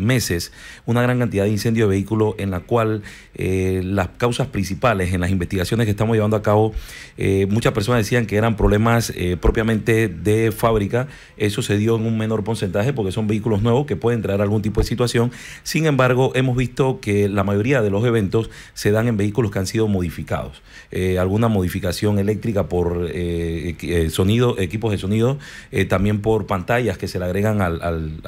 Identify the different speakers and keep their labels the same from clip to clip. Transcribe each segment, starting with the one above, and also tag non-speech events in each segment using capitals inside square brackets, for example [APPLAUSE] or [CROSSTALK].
Speaker 1: meses una gran cantidad de incendios de vehículos en la cual eh, las causas principales en las investigaciones que estamos llevando a cabo, eh, muchas personas decían que eran problemas eh, propiamente de fábrica, eso se dio en un menor porcentaje porque son vehículos nuevos que pueden traer algún tipo de situación, sin embargo hemos visto que la mayoría de los eventos se dan en vehículos que han sido modificados, alguna modificación eléctrica por sonido, equipos de sonido, también por pantallas que se le agregan al,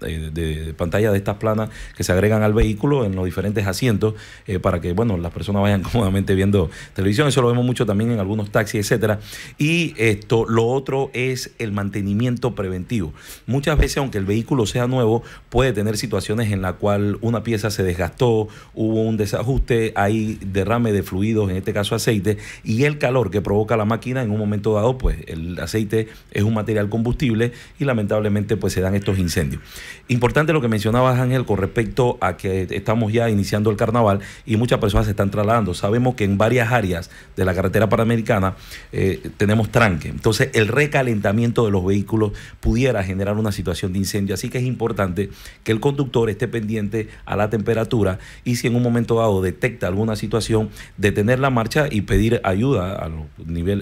Speaker 1: de, pantalla de estas planas que se agregan al vehículo en los diferentes asientos eh, para que, bueno, las personas vayan [LAUGHS] cómodamente viendo televisión. Eso lo vemos mucho también en algunos taxis, etcétera. Y esto, lo otro es el mantenimiento preventivo. Muchas veces, aunque el vehículo sea nuevo, puede tener situaciones en la cual una pieza se desgastó, hubo un desajuste, hay derrame de fluidos, en este caso aceite, y el calor que provoca la máquina en un momento dado, pues el aceite es un material combustible y lamentablemente pues se dan estos incendios. Importante lo que mencionaba Ángel, con respecto a que estamos ya iniciando el carnaval y muchas personas se están trasladando. Sabemos que en varias áreas de la carretera panamericana eh, tenemos tranque. Entonces, el recalentamiento de los vehículos pudiera generar una situación de incendio. Así que es importante que el conductor esté pendiente a la temperatura y si en un momento dado detecta alguna situación, detener la marcha y pedir ayuda a los,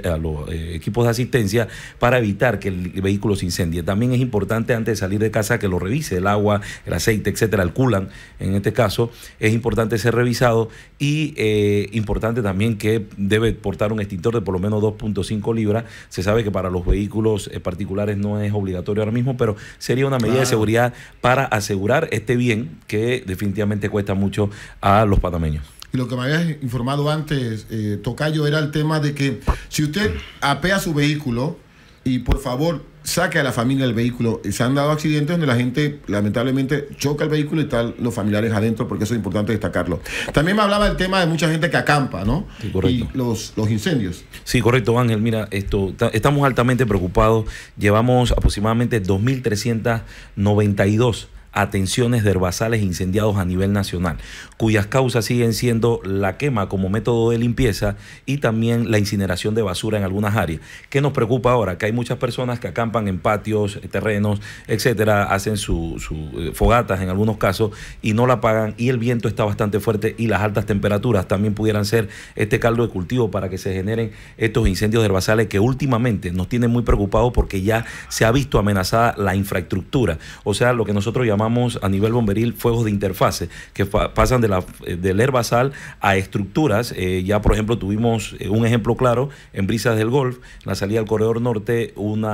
Speaker 1: a los eh, equipos de asistencia para evitar que el vehículo se incendie. También es importante antes de salir de casa que lo revise el agua, el aceite etcétera, el culan en este caso, es importante ser revisado y eh, importante también que debe portar un extintor de por lo menos 2.5 libras. Se sabe que para los vehículos eh, particulares no es obligatorio ahora mismo, pero sería una medida de seguridad para asegurar este bien que definitivamente cuesta mucho a los panameños
Speaker 2: lo que me habías informado antes, eh, Tocayo, era el tema de que si usted apea su vehículo y por favor saque a la familia del vehículo. Se han dado accidentes donde la gente lamentablemente choca el vehículo y están los familiares adentro, porque eso es importante destacarlo. También me hablaba del tema de mucha gente que acampa, ¿no?
Speaker 1: Y los, los incendios. Sí, correcto, Ángel. Mira, esto estamos altamente preocupados. Llevamos aproximadamente 2.392 atenciones de herbazales incendiados a nivel nacional, cuyas causas siguen siendo la quema como método de limpieza y también la incineración de basura en algunas áreas. ¿Qué nos preocupa ahora? Que hay muchas personas que acampan en patios, eh, terrenos, etcétera, hacen sus eh, fogatas en algunos casos y no la apagan y el viento está bastante fuerte y las altas temperaturas también pudieran ser este caldo de cultivo para que se generen estos incendios de herbazales que últimamente nos tienen muy preocupados porque ya se ha visto amenazada la infraestructura, o sea, lo que nosotros llamamos a nivel bomberil fuegos de interfase, que pasan de la, eh, del herbazal a estructuras. Eh, ya, por ejemplo, tuvimos eh, un ejemplo claro en Brisas del Golf, la salida al corredor norte, un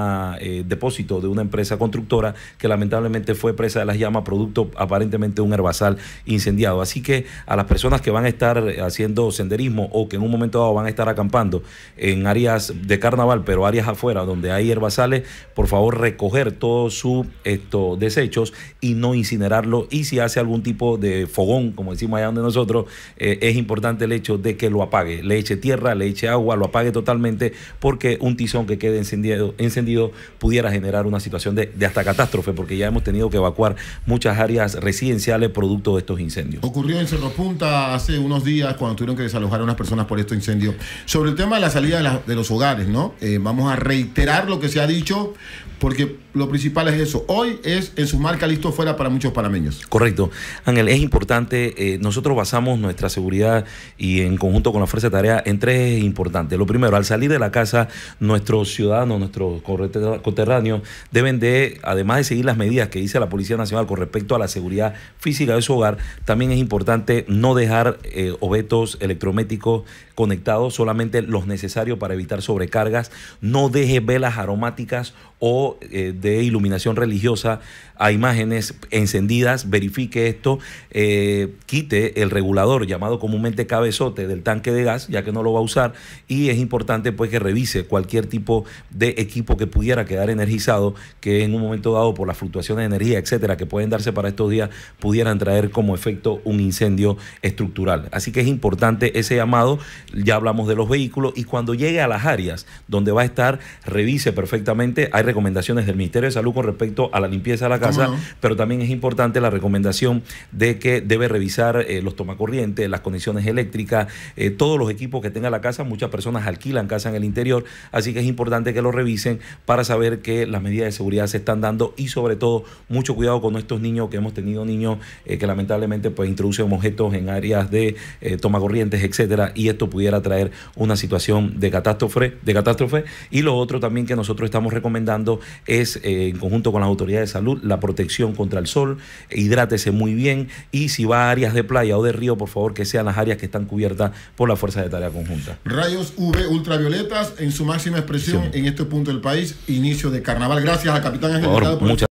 Speaker 1: depósito de una empresa constructora que lamentablemente fue presa de las llamas, producto aparentemente de un herbazal incendiado. Así que a las personas que van a estar haciendo senderismo o que en un momento dado van a estar acampando en áreas de carnaval, pero áreas afuera donde hay herbazales, por favor recoger todos sus estos desechos y no incinerarlo y si hace algún tipo de fogón, como decimos allá donde nosotros, eh, es importante el hecho de que lo apague, le eche tierra, le eche agua, lo apague totalmente porque un tizón que quede encendido, encendido pudiera generar una situación de, hasta catástrofe porque ya hemos tenido que evacuar muchas áreas residenciales producto de estos incendios.
Speaker 2: Ocurrió en Cerro Punta hace unos días cuando tuvieron que desalojar a unas personas por este incendio. Sobre el tema de la salida de, los hogares, ¿no? Eh, vamos a reiterar lo que se ha
Speaker 1: dicho porque lo principal es eso. Hoy es en su marca listo fuera para muchos panameños. Correcto. Ángel, es importante, eh, nosotros basamos nuestra seguridad y en conjunto con la fuerza de tarea en tres importantes. Lo primero, al salir de la casa, nuestros ciudadanos, nuestros coterráneos deben de, además de seguir las medidas que dice la Policía Nacional con respecto a la seguridad física de su hogar, también es importante no dejar eh, objetos electrométricos conectados, solamente los necesarios para evitar sobrecargas. No deje velas aromáticas o eh, de iluminación religiosa a imágenes encendidas, verifique esto, eh, quite el regulador llamado comúnmente cabezote del tanque de gas, ya que no lo va a usar, y es importante pues que revise cualquier tipo de equipo que pudiera quedar energizado, que en un momento dado por las fluctuaciones de energía, etcétera, que pueden darse para estos días, pudieran traer como efecto un incendio estructural. Así que es importante ese llamado, ya hablamos de los vehículos, y cuando llegue a las áreas donde va a estar, revise perfectamente, hay recomendaciones del Ministerio de Salud con respecto a la limpieza de la casa, pero también también es importante la recomendación de que debe revisar eh, los tomacorrientes, las conexiones eléctricas, eh, todos los equipos que tenga la casa. Muchas personas alquilan casa en el interior, así que es importante que lo revisen para saber que las medidas de seguridad se están dando y sobre todo mucho cuidado con estos niños que hemos tenido niños eh, que lamentablemente pues introducen objetos en áreas de tomacorrientes, etcétera, y esto pudiera traer una situación de catástrofe, de catástrofe. Y lo otro también que nosotros estamos recomendando es en conjunto con las autoridades de salud la protección contra al sol, hidrátese muy bien y si va a áreas de playa o de río, por favor que sean las áreas que están cubiertas por la fuerza de tarea conjunta.
Speaker 2: Rayos UV ultravioletas en su máxima expresión en este punto del país, inicio de carnaval. Gracias al capitán muchas